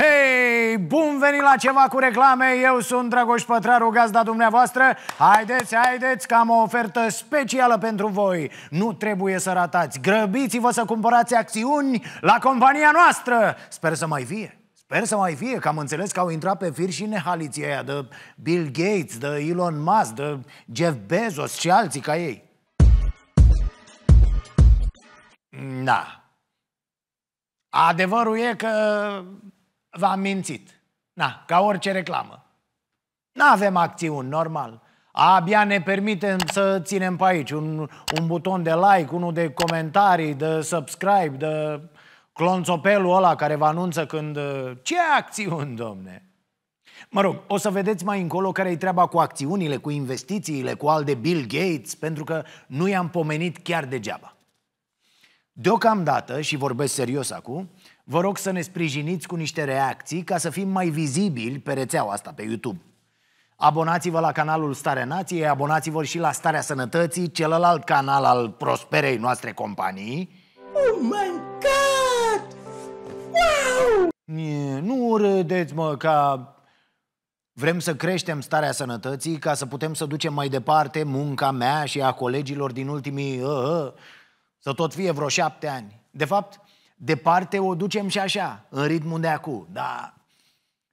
Hei, bun venit la ceva cu reclame, eu sunt Dragoș Pătraru, gazda dumneavoastră Haideți, haideți, că am o ofertă specială pentru voi Nu trebuie să ratați, grăbiți-vă să cumpărați acțiuni la compania noastră Sper să mai fie Sper să mai fie, că am înțeles că au intrat pe fir și nehaliții aia de Bill Gates, de Elon Musk, de Jeff Bezos și alții ca ei Da. Adevărul e că v-am mințit. Na, ca orice reclamă. Nu avem acțiuni, normal. Abia ne permitem să ținem pe aici un, un buton de like, unul de comentarii, de subscribe, de clonțopelul ăla care vă anunță când... Ce acțiuni, domne? Mă rog, o să vedeți mai încolo care i treaba cu acțiunile, cu investițiile, cu al de Bill Gates, pentru că nu i-am pomenit chiar degeaba. Deocamdată, și vorbesc serios acum, Vă rog să ne sprijiniți cu niște reacții ca să fim mai vizibili pe rețeaua asta, pe YouTube. Abonați-vă la canalul Starea Nației, abonați-vă și la Starea Sănătății, celălalt canal al prosperei noastre companii. Oh my God! Wow! Nu râdeți, mă, ca... Vrem să creștem starea sănătății ca să putem să ducem mai departe munca mea și a colegilor din ultimii... Uh, uh, să tot fie vreo șapte ani. De fapt, Departe o ducem și așa, în ritmul de acum, Da,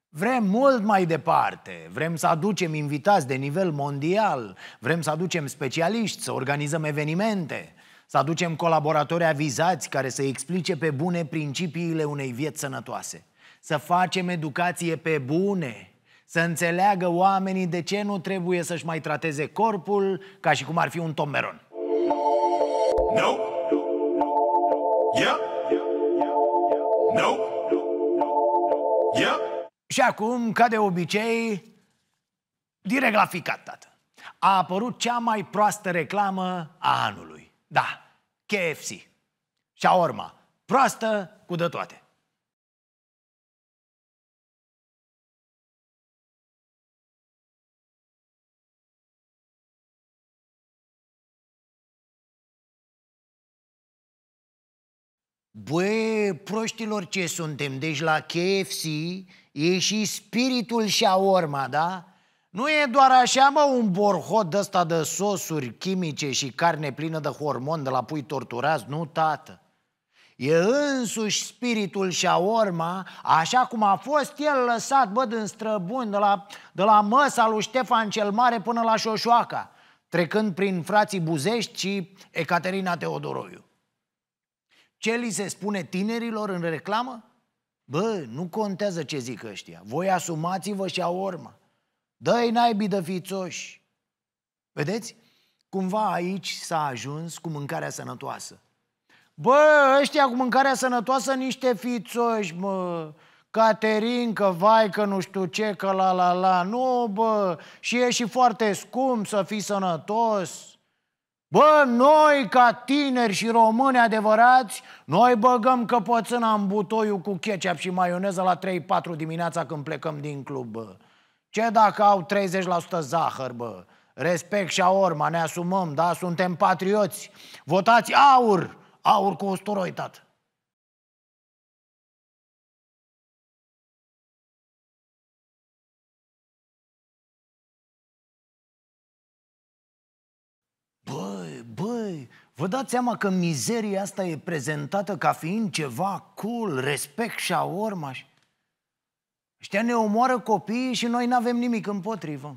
Vrem mult mai departe, vrem să aducem invitați de nivel mondial, vrem să aducem specialiști, să organizăm evenimente, să aducem colaboratori avizați care să explice pe bune principiile unei vieți sănătoase, să facem educație pe bune, să înțeleagă oamenii de ce nu trebuie să-și mai trateze corpul ca și cum ar fi un tomberon. No. Yeah. No? Yeah? Și acum, ca de obicei, direct la ficat, tată. A apărut cea mai proastă reclamă a anului. Da, KFC. Și urma, Proastă cu de toate. Bă, proștilor ce suntem, deci la KFC e și spiritul și aorma, da? Nu e doar așa, mă, un borhot ăsta de sosuri chimice și carne plină de hormon de la pui torturați, nu, tată. E însuși spiritul și aorma, așa cum a fost el lăsat, bă, din străbun, de la, de la măsa lui Ștefan cel Mare până la Șoșoaca, trecând prin frații Buzești și Ecaterina Teodoroiu. Ce li se spune tinerilor în reclamă? Bă, nu contează ce zic ăștia. Voi asumați-vă și a urmă. Dă-i naibii de fițoși. Vedeți? Cumva aici s-a ajuns cu mâncarea sănătoasă. Bă, ăștia cu mâncarea sănătoasă niște fițoși, mă. că vai că nu știu ce, că la la la. Nu, bă, și e și foarte scump să fii sănătos. Bă, noi ca tineri și români adevărați, noi băgăm căpățâna în butoiul cu ketchup și maioneză la 3-4 dimineața când plecăm din club, bă. Ce dacă au 30% zahăr, bă? Respect și orma, ne asumăm, da? Suntem patrioți. Votați aur! Aur cu usturoi, tată. Băi, vă dați seama că mizeria asta e prezentată ca fiind ceva cool, respect și aormaș. Ăștia ne omoară copiii și noi nu avem nimic împotrivă.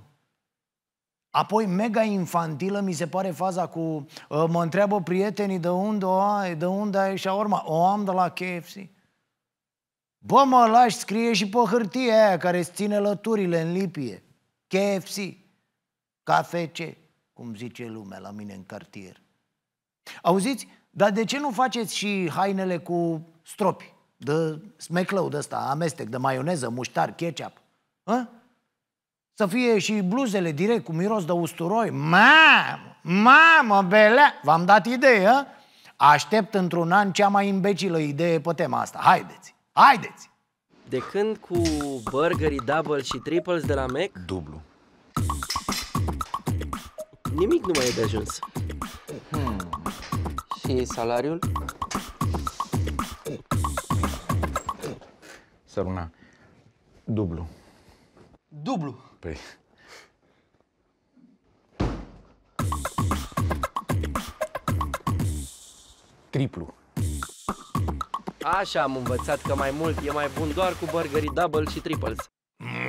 Apoi, mega infantilă mi se pare faza cu ă, mă întreabă prietenii de unde o ai, de unde ai și urma, o am de la KFC. Bă, mă lași, scrie și pe hârtie aia care ține lăturile în lipie. KFC, ce? cum zice lumea la mine în cartier. Auziți? Dar de ce nu faceți și hainele cu stropi? De smeclău de ăsta, amestec, de maioneză, muștar, ketchup. A? Să fie și bluzele direct cu miros de usturoi. Mamă, mamă, bele! V-am dat idee, a? Aștept într-un an cea mai imbecilă idee pe tema asta. Haideți, haideți! De când cu burgerii double și triples de la Mac? Dublu. Nimic nu mai e de ajuns. Hmm. Și salariul? Săruna, dublu. Dublu? Păi... Triplu. Așa am învățat că mai mult e mai bun doar cu burgerii double și triples.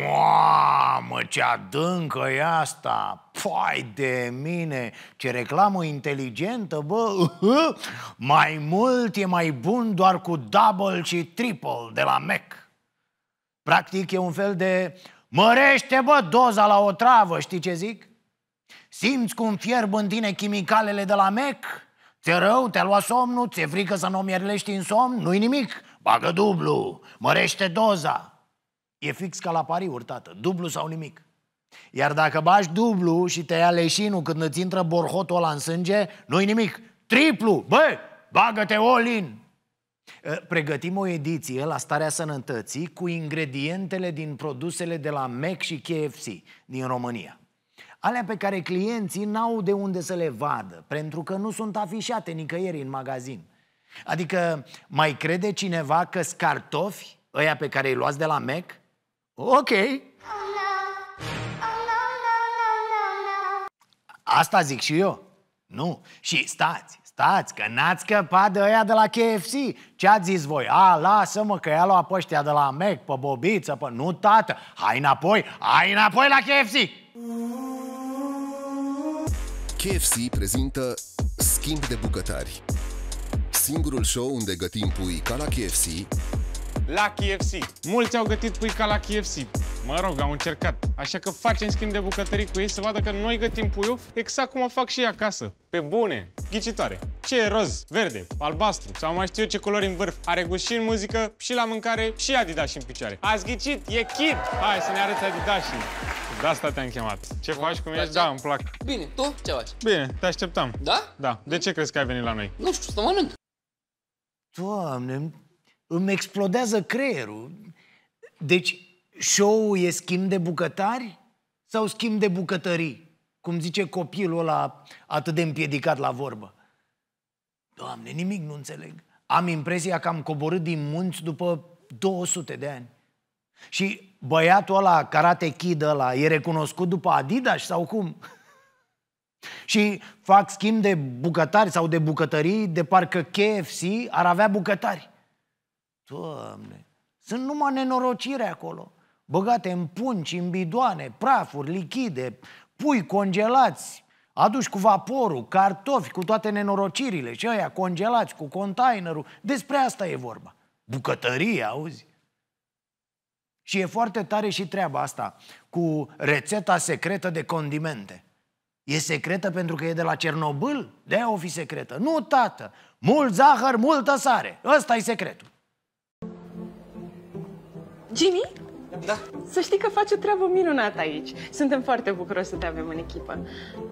Mamă, ce adâncă e asta! Fai de mine, ce reclamă inteligentă, bă! Uh, uh. Mai mult e mai bun doar cu double și triple de la Mac. Practic e un fel de mărește, bă, doza la o travă, știi ce zic? Simți cum fierb în tine chimicalele de la Mac? Ți-e rău, te-a luat somnul, ți-e frică să nu mierlești în somn? Nu-i nimic, bagă dublu, mărește doza. E fix ca la pariuri, tată, dublu sau nimic. Iar dacă bași dublu și te ia leșinul când îți intră borhotul ăla în sânge, nu-i nimic. Triplu! Bă, bagă-te olin ă, Pregătim o ediție la Starea Sănătății cu ingredientele din produsele de la Mac și KFC din România. Alea pe care clienții n-au de unde să le vadă, pentru că nu sunt afișate nicăieri în magazin. Adică mai crede cineva că scartofi, ăia pe care îi luați de la Mac? Ok, Asta zic și eu. Nu. Și stați, stați, că n-ați scăpat de ăia de la KFC. Ce ați zis voi? A, lasă-mă că i lua pe de la Mac, pe Bobiță, pe... Nu, tată, hai înapoi, hai înapoi la KFC! KFC prezintă Schimb de bucătari. Singurul show unde gătim pui ca la KFC... La KFC! Mulți au gătit pui ca la KFC! Mă rog, au încercat. Așa că facem schimb de bucătării cu ei să vadă că noi gătim puiul exact cum o fac și ei acasă. Pe bune, ghicitoare. Ce e roz, verde, albastru sau mai știu eu ce culori în vârf. Are gust și în muzică, și la mâncare, și Adidas și în picioare. Ați ghicit, e chip! Hai să ne arăți și... De asta te-am chemat. Ce da, faci, cum da, ești? Da. da, îmi plac. Bine, tu ce faci? Bine, te așteptam. Da? Da. De ce crezi că ai venit la noi? Nu știu, să mănânc. Doamne, îmi explodează creierul. Deci, show e schimb de bucătari sau schimb de bucătării? Cum zice copilul ăla atât de împiedicat la vorbă. Doamne, nimic nu înțeleg. Am impresia că am coborât din munți după 200 de ani. Și băiatul ăla, Karate Kid ăla, e recunoscut după Adidas sau cum? și fac schimb de bucătari sau de bucătării, de parcă KFC ar avea bucătari. Doamne, sunt numai nenorocire acolo băgate în pungi, în bidoane, prafuri, lichide, pui congelați, aduși cu vaporul, cartofi, cu toate nenorocirile și aia congelați, cu containerul. Despre asta e vorba. Bucătărie, auzi? Și e foarte tare și treaba asta cu rețeta secretă de condimente. E secretă pentru că e de la Cernobâl? de o fi secretă. Nu, tată! Mult zahăr, multă sare. ăsta e secretul. Jimmy? Da. Să știi că faci o treabă minunată aici. Suntem foarte bucuroși să te avem în echipă.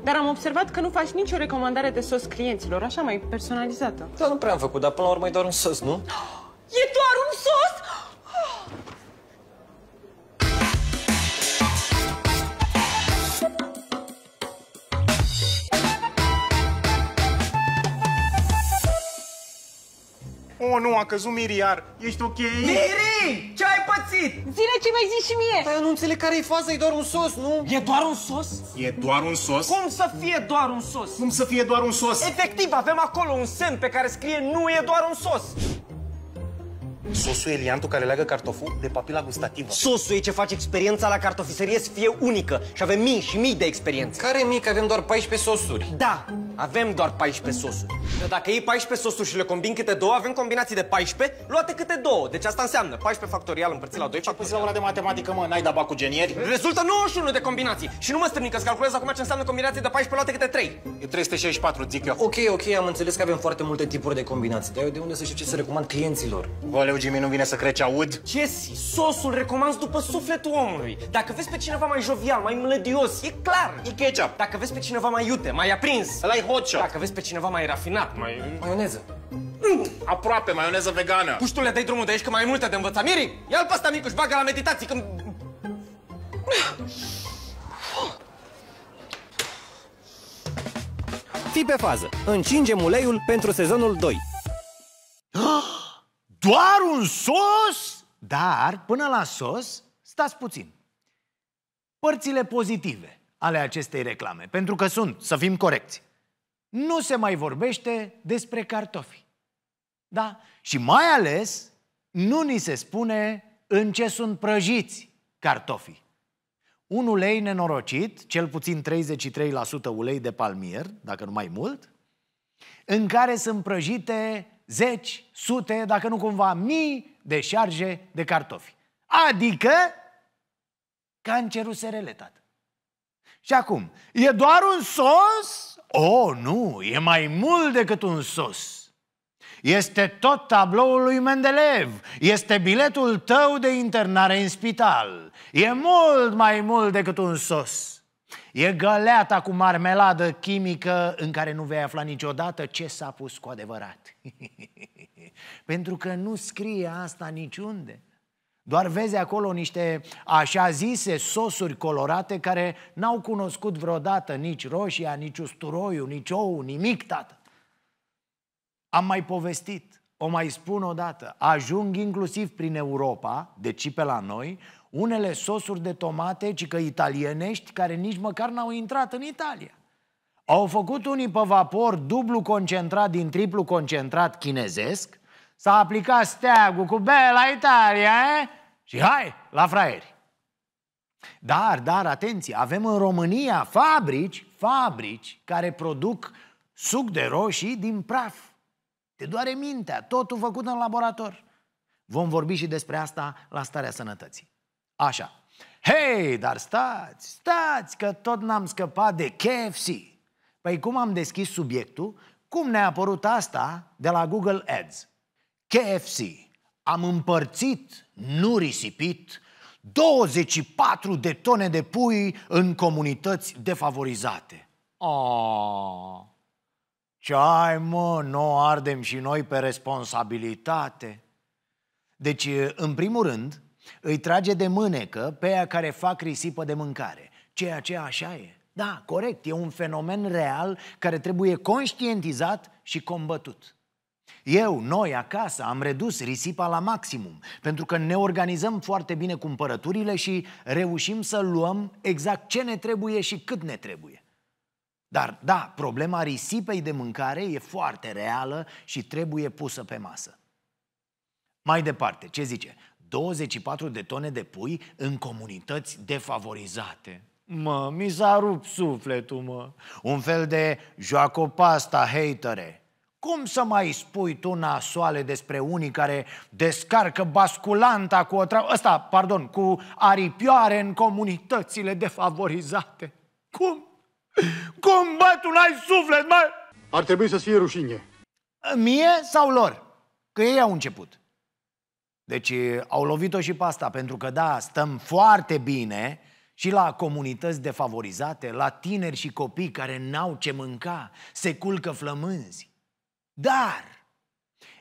Dar am observat că nu faci nicio recomandare de sos clienților, așa mai personalizată. Da, nu prea am făcut, dar până la urmă e doar un sos, nu? E doar un sos? O, oh, nu, a căzut Miri iar. Ești ok? Miri! Ce ai pățit! Zile ce mai zici și mie! Dar păi eu nu înțeleg care e faza, e doar un sos, nu? E doar un sos? E doar un sos? Cum să fie doar un sos? Cum să fie doar un sos? Efectiv, avem acolo un semn pe care scrie nu e doar un sos! Sosul e liantul care leagă cartoful de papila gustativă. Sosul e ce face experiența la cartofiserie să fie unică și avem mii și mii de experiențe. Care mii că Avem doar 14 sosuri. Da, avem doar 14 sosuri. Că dacă iei 14 sosuri și le combin câte două, avem combinații de 14 luate câte două. Deci asta înseamnă 14 factorial împărțit la 2 Ce pus la ora de matematică, mă, n-ai dat cu genieri? Rezultă 91 de combinații. Și nu mă strâni că calculez acum ce înseamnă combinații de 14 luate câte 3. E 364, zic eu. Ok, ok, am înțeles că avem foarte multe tipuri de combinații, dar eu de unde să știu ce să recomand clienților? leu, Jimmy, nu vine să crezi ce aud? sosul recomand după sufletul omului. Dacă vezi pe cineva mai jovial, mai mlădios, e clar. E ketchup. Dacă vezi pe cineva mai iute, mai aprins. Ăla e hot Dacă vezi pe cineva mai rafinat, mai... Maioneză. aproape, maioneză vegană. Puștule, dai drumul de aici, că mai multe de învățat. Miri, ia-l pe ăsta micuș, bagă la meditații, când... Fii pe fază. Încingem uleiul pentru sezonul 2. Doar un sos? Dar, până la sos, stați puțin. Părțile pozitive ale acestei reclame, pentru că sunt, să fim corecți nu se mai vorbește despre cartofi. Da? Și mai ales, nu ni se spune în ce sunt prăjiți cartofii. Un ulei nenorocit, cel puțin 33% ulei de palmier, dacă nu mai mult, în care sunt prăjite zeci, sute, dacă nu cumva mii de șarje de cartofi. Adică cancerul se reletat. Și acum, e doar un sos Oh, nu, e mai mult decât un sos. Este tot tabloul lui Mendeleev. Este biletul tău de internare în spital. E mult mai mult decât un sos. E găleata cu marmeladă chimică în care nu vei afla niciodată ce s-a pus cu adevărat. Pentru că nu scrie asta niciunde. Doar vezi acolo niște așa zise sosuri colorate care n-au cunoscut vreodată nici roșia, nici usturoiul, nici ou, nimic, tată. Am mai povestit, o mai spun odată, ajung inclusiv prin Europa, deci pe la noi, unele sosuri de tomate, ci că italienești, care nici măcar n-au intrat în Italia. Au făcut unii pe vapor dublu concentrat din triplu concentrat chinezesc, S-a aplicat steagul cu bela Italia, eh? Și hai, la fraieri! Dar, dar, atenție, avem în România fabrici, fabrici care produc suc de roșii din praf. Te doare mintea, totul făcut în laborator. Vom vorbi și despre asta la starea sănătății. Așa. Hei, dar stați, stați, că tot n-am scăpat de KFC. Păi cum am deschis subiectul, cum ne-a apărut asta de la Google Ads? KFC am împărțit, nu risipit, 24 de tone de pui în comunități defavorizate. Oh, ce ai mă, nu ardem și noi pe responsabilitate. Deci, în primul rând, îi trage de mânecă pe aia care fac risipă de mâncare. Ceea ce așa e. Da, corect, e un fenomen real care trebuie conștientizat și combătut. Eu, noi, acasă, am redus risipa la maximum, pentru că ne organizăm foarte bine cumpărăturile și reușim să luăm exact ce ne trebuie și cât ne trebuie. Dar, da, problema risipei de mâncare e foarte reală și trebuie pusă pe masă. Mai departe, ce zice? 24 de tone de pui în comunități defavorizate. Mă, mi s-a rupt sufletul, mă. Un fel de joacopasta hatere cum să mai spui tu nasoale despre unii care descarcă basculanta cu o tra... Asta, pardon, cu aripioare în comunitățile defavorizate? Cum? Cum, bă, tu n-ai suflet, mă? Ar trebui să fie rușine. Mie sau lor? Că ei au început. Deci au lovit-o și pe asta, pentru că da, stăm foarte bine și la comunități defavorizate, la tineri și copii care n-au ce mânca, se culcă flămânzi. Dar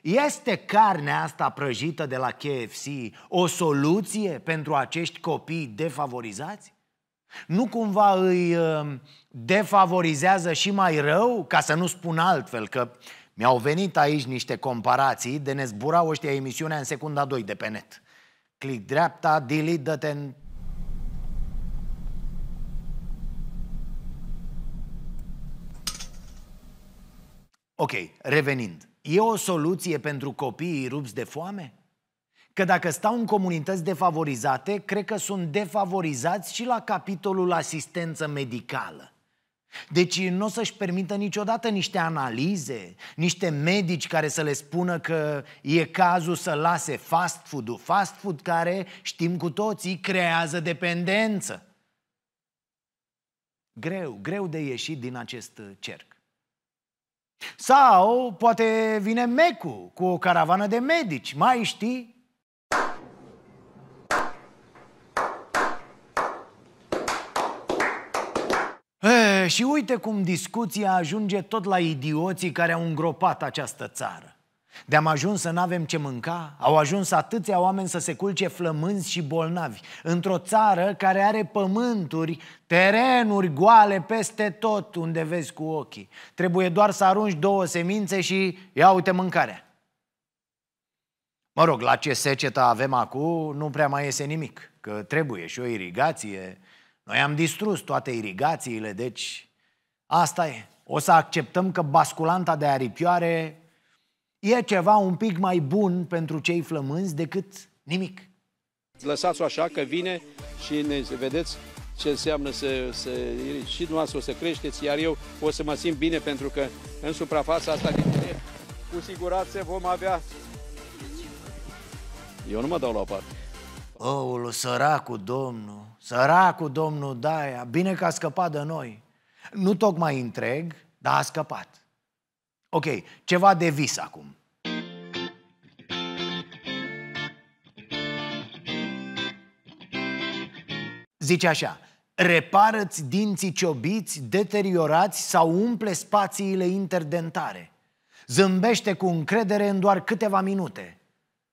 este carnea asta prăjită de la KFC o soluție pentru acești copii defavorizați? Nu cumva îi uh, defavorizează și mai rău, ca să nu spun altfel, că mi-au venit aici niște comparații de ne zburau ăștia emisiunea în secunda 2 de pe net. Click dreapta, delete, dă-te în Ok, revenind. E o soluție pentru copiii rupți de foame? Că dacă stau în comunități defavorizate, cred că sunt defavorizați și la capitolul asistență medicală. Deci nu o să-și permită niciodată niște analize, niște medici care să le spună că e cazul să lase fast food-ul. Fast food care, știm cu toții, creează dependență. Greu, greu de ieșit din acest cerc. Sau poate vine Mecu cu o caravană de medici, mai știi? E, și uite cum discuția ajunge tot la idioții care au îngropat această țară. De am ajuns să nu avem ce mânca, au ajuns atâția oameni să se culce flămânzi și bolnavi într-o țară care are pământuri, terenuri goale peste tot unde vezi cu ochii. Trebuie doar să arunci două semințe și ia uite mâncarea. Mă rog, la ce secetă avem acum nu prea mai iese nimic, că trebuie și o irigație. Noi am distrus toate irigațiile, deci asta e. O să acceptăm că basculanta de aripioare e ceva un pic mai bun pentru cei flămânzi decât nimic. Lăsați-o așa că vine și ne vedeți ce înseamnă să, să și dumneavoastră o să creșteți, iar eu o să mă simt bine pentru că în suprafața asta din mine, cu siguranță vom avea... Eu nu mă dau la o parte. Oul, săracul domnul, săracul domnul Daia, bine că a scăpat de noi. Nu tocmai întreg, dar a scăpat. Ok, ceva de vis acum. Zice așa, repară-ți dinții ciobiți, deteriorați sau umple spațiile interdentare. Zâmbește cu încredere în doar câteva minute.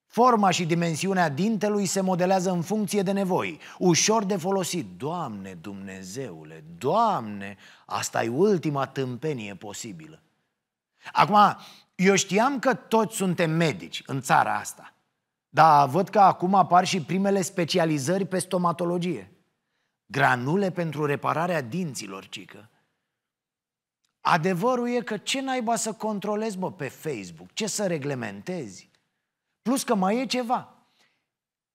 Forma și dimensiunea dintelui se modelează în funcție de nevoi, ușor de folosit. Doamne Dumnezeule, Doamne, asta e ultima tâmpenie posibilă. Acum, eu știam că toți suntem medici în țara asta, dar văd că acum apar și primele specializări pe stomatologie. Granule pentru repararea dinților, cică. Adevărul e că ce naiba să controlezi, bă, pe Facebook? Ce să reglementezi? Plus că mai e ceva.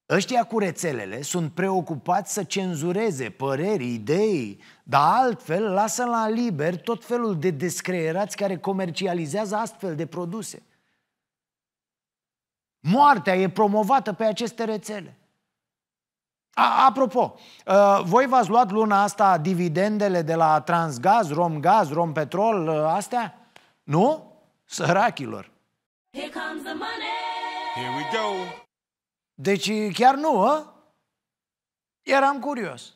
Ăștia cu rețelele sunt preocupați să cenzureze păreri, idei, dar altfel lasă la liber tot felul de descreierați care comercializează astfel de produse. Moartea e promovată pe aceste rețele. A, apropo, uh, voi v-ați luat luna asta dividendele de la Transgaz, Romgaz, Rompetrol, uh, astea? Nu? Sărachilor. Here comes the money. Here we go. Deci chiar nu, a? Ă? Eram curios.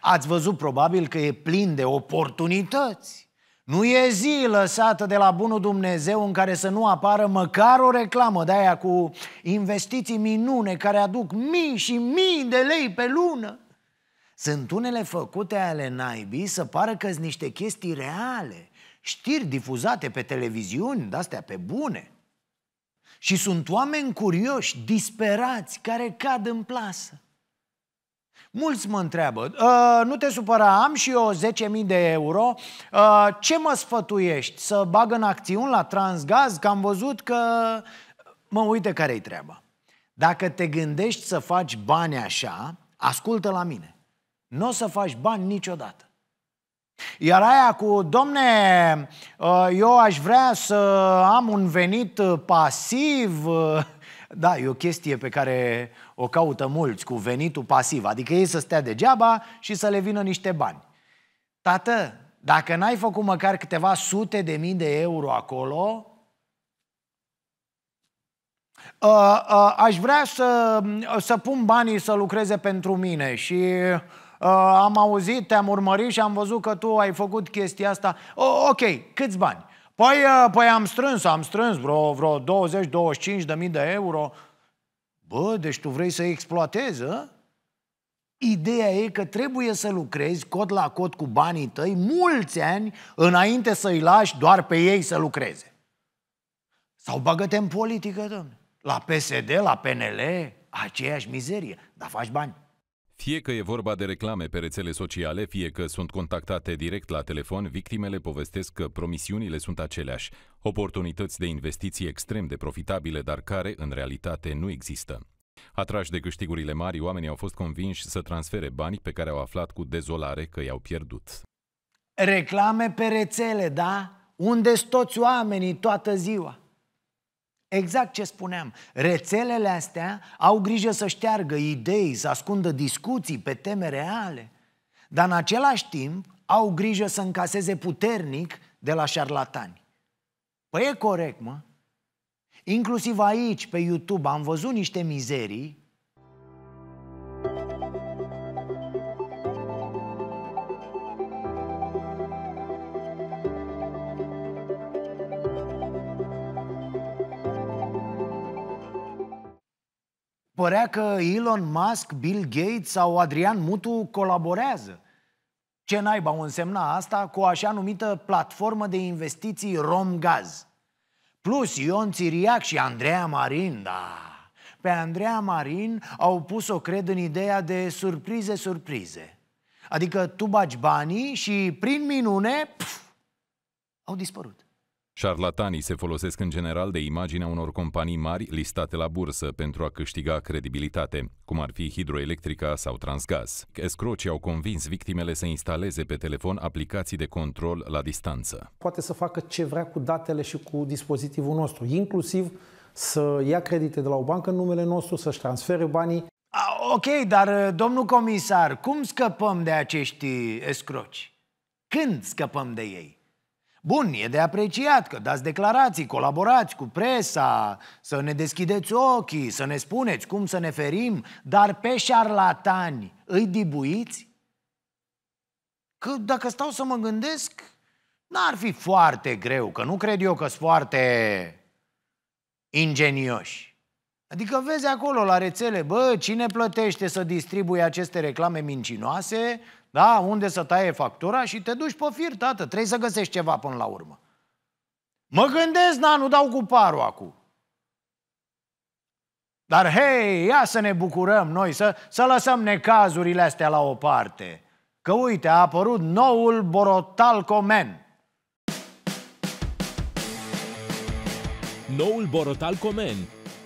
Ați văzut probabil că e plin de oportunități. Nu e zi lăsată de la bunul Dumnezeu în care să nu apară măcar o reclamă de aia cu investiții minune care aduc mii și mii de lei pe lună. Sunt unele făcute ale naibii să pară că sunt niște chestii reale, știri difuzate pe televiziuni, de-astea pe bune. Și sunt oameni curioși, disperați, care cad în plasă. Mulți mă întreabă, uh, nu te supăra, am și eu 10.000 de euro, uh, ce mă sfătuiești? Să bag în acțiuni la Transgaz? Că am văzut că... Mă, uite care-i treaba. Dacă te gândești să faci bani așa, ascultă la mine. Nu o să faci bani niciodată. Iar aia cu, domne, ă, eu aș vrea să am un venit pasiv, da, e o chestie pe care o caută mulți cu venitul pasiv, adică ei să stea degeaba și să le vină niște bani. Tată, dacă n-ai făcut măcar câteva sute de mii de euro acolo, ă, ă, aș vrea să, să pun banii să lucreze pentru mine și uh, am auzit, te-am urmărit și am văzut că tu ai făcut chestia asta. O, ok, câți bani? Păi, ă, păi am strâns, am strâns vreo, vreo 20-25 de mii de euro. Bă, deci tu vrei să exploatezi, a? Ă? Ideea e că trebuie să lucrezi cod la cod cu banii tăi mulți ani înainte să-i lași doar pe ei să lucreze. Sau bagă în politică, domnule. La PSD, la PNL, aceeași mizerie, dar faci bani. Fie că e vorba de reclame pe rețele sociale, fie că sunt contactate direct la telefon, victimele povestesc că promisiunile sunt aceleași, oportunități de investiții extrem de profitabile, dar care, în realitate, nu există. Atrași de câștigurile mari, oamenii au fost convinși să transfere bani pe care au aflat cu dezolare că i-au pierdut. Reclame pe rețele, da? Unde s toți oamenii toată ziua? Exact ce spuneam. Rețelele astea au grijă să șteargă idei, să ascundă discuții pe teme reale, dar în același timp au grijă să încaseze puternic de la șarlatani. Păi e corect, mă. Inclusiv aici, pe YouTube, am văzut niște mizerii părea că Elon Musk, Bill Gates sau Adrian Mutu colaborează. Ce naiba o însemna asta cu o așa numită platformă de investiții RomGaz? Plus Ion Țiriac și Andreea Marin, da. Pe Andreea Marin au pus-o, cred, în ideea de surprize-surprize. Adică tu baci banii și, prin minune, pf, au dispărut. Șarlatanii se folosesc în general de imaginea unor companii mari listate la bursă pentru a câștiga credibilitate, cum ar fi Hidroelectrica sau Transgaz. Escrocii au convins victimele să instaleze pe telefon aplicații de control la distanță. Poate să facă ce vrea cu datele și cu dispozitivul nostru, inclusiv să ia credite de la o bancă în numele nostru, să-și transfere banii. A, ok, dar uh, domnul comisar, cum scăpăm de acești escroci? Când scăpăm de ei? Bun, e de apreciat că dați declarații, colaborați cu presa, să ne deschideți ochii, să ne spuneți cum să ne ferim, dar pe șarlatani îi dibuiți? Că dacă stau să mă gândesc, n-ar fi foarte greu, că nu cred eu că sunt foarte ingenioși. Adică vezi acolo la rețele, bă, cine plătește să distribuie aceste reclame mincinoase, da, unde să taie factura și te duci pe fir, tată, trebuie să găsești ceva până la urmă. Mă gândesc, da, nu dau cu parul acum. Dar hei, ia să ne bucurăm noi, să, să lăsăm necazurile astea la o parte. Că uite, a apărut noul Borotalcomen. Noul Borotalcomen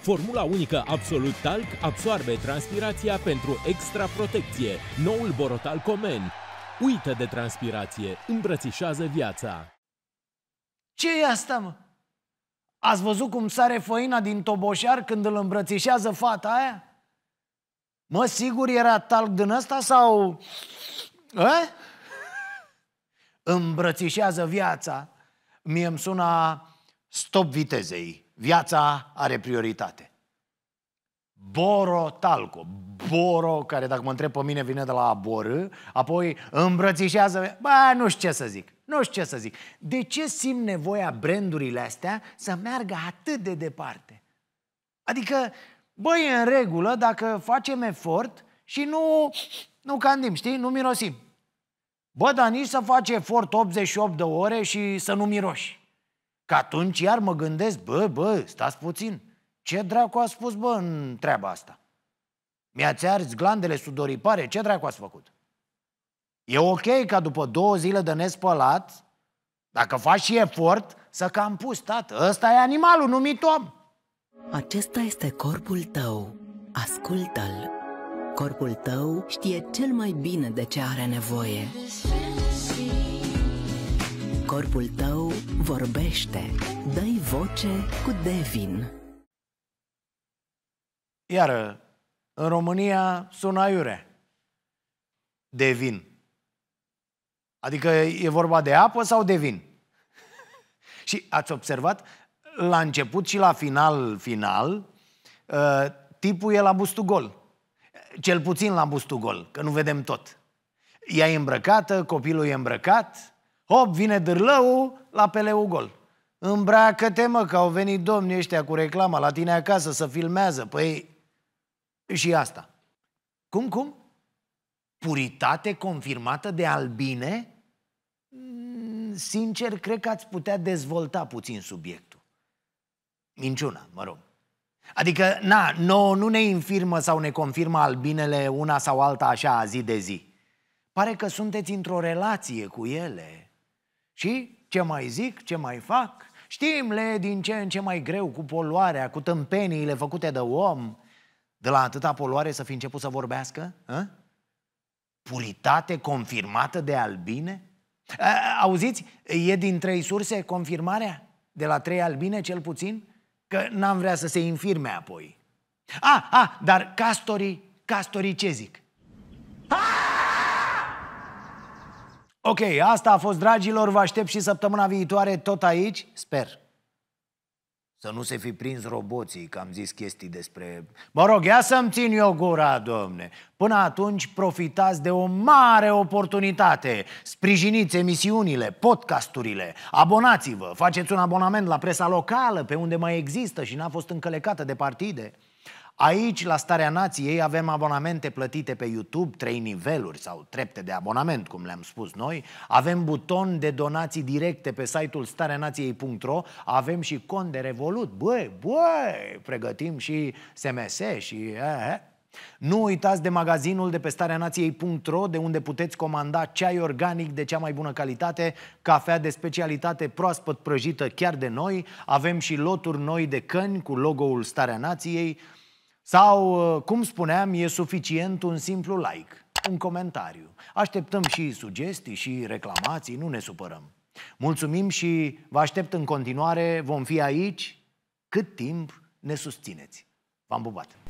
Formula unică Absolut Talc absorbe transpirația pentru extra protecție. Noul Borotal Comen. Uită de transpirație, îmbrățișează viața. ce e asta, mă? Ați văzut cum sare făina din toboșar când îl îmbrățișează fata aia? Mă, sigur era talc din ăsta sau... A? Ă? îmbrățișează viața. Mie îmi suna stop vitezei viața are prioritate. Boro talco. Boro, care dacă mă întreb pe mine vine de la boră, apoi îmbrățișează, bă, nu știu ce să zic, nu știu ce să zic. De ce simt nevoia brandurile astea să meargă atât de departe? Adică, băi, în regulă dacă facem efort și nu, nu candim, știi? Nu mirosim. Bă, dar nici să faci efort 88 de ore și să nu miroși. Că atunci iar mă gândesc, bă, bă, stați puțin, ce dracu a spus, bă, în treaba asta? Mi-ați ars glandele sudoripare, ce dracu ați făcut? E ok ca după două zile de nespălat, dacă faci și efort, să cam pus, tată. Ăsta e animalul numit om. Acesta este corpul tău. Ascultă-l. Corpul tău știe cel mai bine de ce are nevoie corpul tău vorbește. Dă-i voce cu Devin. Iară, în România sună aiurea. Devin. Adică e vorba de apă sau de vin? și ați observat, la început și la final, final, uh, tipul e la bustul gol. Cel puțin la bustul gol, că nu vedem tot. Ea e îmbrăcată, copilul e îmbrăcat, Hop, vine dârlăul la peleu gol. Îmbracă-te, mă, că au venit domnii ăștia cu reclama la tine acasă să filmează. Păi și asta. Cum, cum? Puritate confirmată de albine? Mm, sincer, cred că ați putea dezvolta puțin subiectul. Minciuna, mă rog. Adică, na, no, nu ne infirmă sau ne confirmă albinele una sau alta așa zi de zi. Pare că sunteți într-o relație cu ele – și ce mai zic, ce mai fac. Știm, le din ce în ce mai greu cu poluarea, cu tâmpeniile făcute de om. De la atâta poluare să fi început să vorbească? A? Ă? Puritate confirmată de albine? A, auziți, e din trei surse confirmarea? De la trei albine cel puțin? Că n-am vrea să se infirme apoi. A, a, dar castorii, castorii ce zic? Ah! Ok, asta a fost, dragilor, vă aștept și săptămâna viitoare tot aici, sper. Să nu se fi prins roboții, că am zis chestii despre... Mă rog, ia să-mi țin eu gura, domne. Până atunci, profitați de o mare oportunitate. Sprijiniți emisiunile, podcasturile, abonați-vă, faceți un abonament la presa locală, pe unde mai există și n-a fost încălecată de partide. Aici, la Starea Nației, avem abonamente plătite pe YouTube, trei niveluri sau trepte de abonament, cum le-am spus noi. Avem buton de donații directe pe site-ul stareanației.ro, avem și cont de Revolut. Băi, băi, pregătim și SMS și... Eh, nu uitați de magazinul de pe stareanației.ro de unde puteți comanda ceai organic de cea mai bună calitate, cafea de specialitate proaspăt prăjită chiar de noi, avem și loturi noi de căni cu logo-ul Starea Nației, sau, uh, cum spuneam, e suficient un simplu like, un comentariu. Așteptăm și sugestii și reclamații, nu ne supărăm. Mulțumim și vă aștept în continuare, vom fi aici cât timp ne susțineți. V-am bubat!